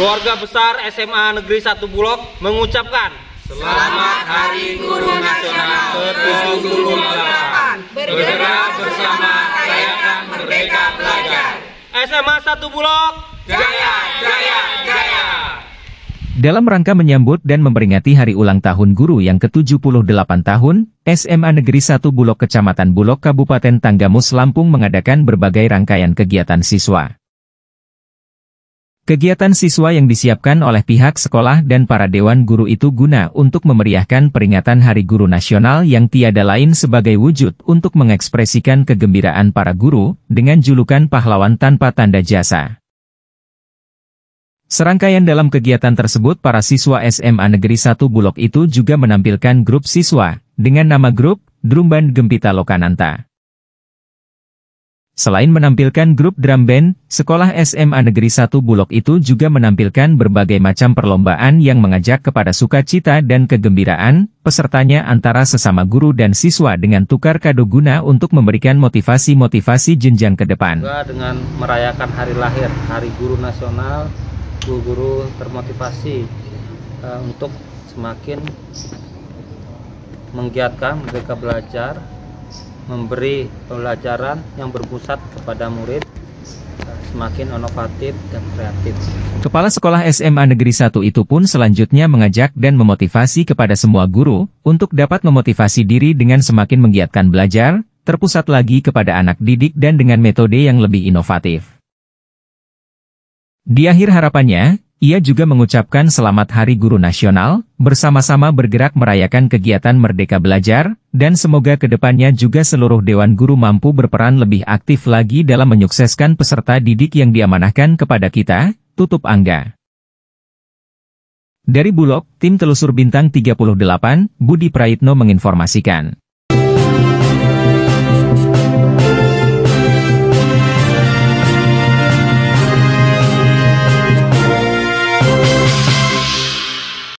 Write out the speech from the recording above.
keluarga besar SMA Negeri 1 Bulog mengucapkan Selamat Hari Guru Nasional ke-78. Bergerak bersama rayakan merdeka belajar. SMA 1 Bulog jaya jaya jaya. Dalam rangka menyambut dan memperingati Hari Ulang Tahun Guru yang ke-78 tahun, SMA Negeri 1 Bulog Kecamatan Bulog Kabupaten Tanggamus Lampung mengadakan berbagai rangkaian kegiatan siswa. Kegiatan siswa yang disiapkan oleh pihak sekolah dan para dewan guru itu guna untuk memeriahkan peringatan Hari Guru Nasional yang tiada lain sebagai wujud untuk mengekspresikan kegembiraan para guru dengan julukan pahlawan tanpa tanda jasa. Serangkaian dalam kegiatan tersebut para siswa SMA Negeri 1 Bulog itu juga menampilkan grup siswa dengan nama grup Drumband Gempita Lokananta. Selain menampilkan grup drum band, sekolah SMA Negeri 1 Bulog itu juga menampilkan berbagai macam perlombaan yang mengajak kepada sukacita dan kegembiraan, pesertanya antara sesama guru dan siswa dengan tukar kado guna untuk memberikan motivasi-motivasi jenjang ke depan. Dengan merayakan hari lahir, Hari Guru Nasional, guru-guru termotivasi uh, untuk semakin menggiatkan mereka belajar memberi pelajaran yang berpusat kepada murid semakin inovatif dan kreatif. Kepala Sekolah SMA Negeri 1 itu pun selanjutnya mengajak dan memotivasi kepada semua guru untuk dapat memotivasi diri dengan semakin menggiatkan belajar, terpusat lagi kepada anak didik dan dengan metode yang lebih inovatif. Di akhir harapannya, ia juga mengucapkan Selamat Hari Guru Nasional, bersama-sama bergerak merayakan kegiatan Merdeka Belajar, dan semoga kedepannya juga seluruh Dewan Guru mampu berperan lebih aktif lagi dalam menyukseskan peserta didik yang diamanahkan kepada kita, tutup Angga. Dari Bulog, tim telusur bintang 38, Budi Prayitno menginformasikan.